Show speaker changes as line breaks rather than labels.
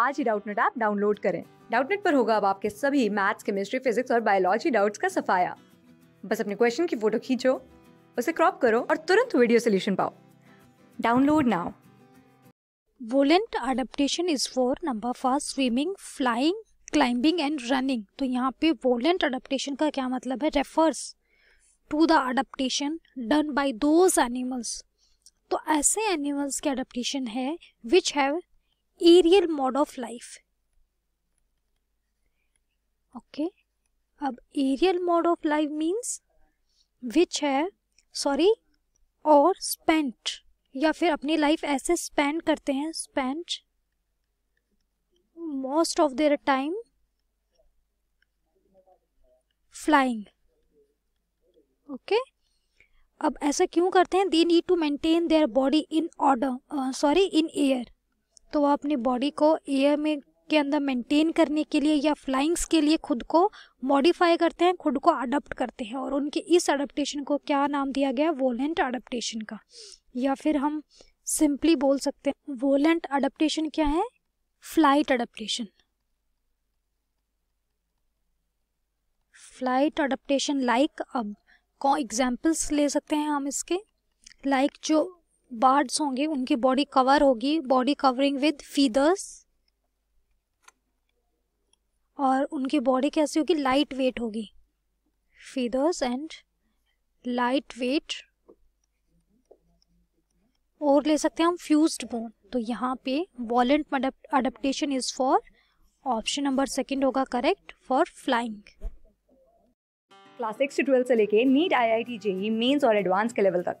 आज ही Doubtnut app download करें डाउटनेट पर होगा अब आपके सभी मैथ्स केमिस्ट्री फिजिक्स और बायोलॉजी डाउट्स का सफाया बस अपने क्वेश्चन की फोटो खींचो उसे क्रॉप करो और तुरंत वीडियो सोल्यूशन पाओ download now
volant adaptation is for number first swimming flying climbing and running तो यहाँ पे वोलेंट अडेप्टेशन का क्या मतलब है refers to the adaptation done by those animals तो ऐसे एनिमल्स के अडेप्टेशन है which have aerial mode of life okay अब aerial mode of life means which है सॉरी और स्पेंट या फिर अपनी लाइफ ऐसे स्पेंड करते हैं spent most of their time flying okay अब ऐसा क्यों करते हैं they need to maintain their body in order sorry in air तो वह अपनी बॉडी को एयर में के अंदर मेंटेन करने के लिए या फ्लाइंग्स के लिए खुद को मॉडिफाई करते हैं खुद को अडप्ट करते हैं और उनके इस अडप्टेशन को क्या नाम दिया गया वोलेंट अडप्टेशन का या फिर हम सिंपली बोल सकते हैं वोलेंट अडप्टेशन क्या है flight adaptation flight adaptation like अब कौन एग्जाम्पल्स ले सकते हैं हम इसके लाइक like जो बार्ड्स होंगे उनकी बॉडी कवर होगी बॉडी कवरिंग विद फीदर्स और उनकी बॉडी कैसी होगी लाइट वेट होगी फीदर्स एंड लाइट वेट और ले सकते हैं हम फ्यूज्ड बोन तो यहाँ पे volant adaptation is for option number second होगा correct for flying
class six से से लेके NEET I I T JEE mains और एडवांस के लेवल तक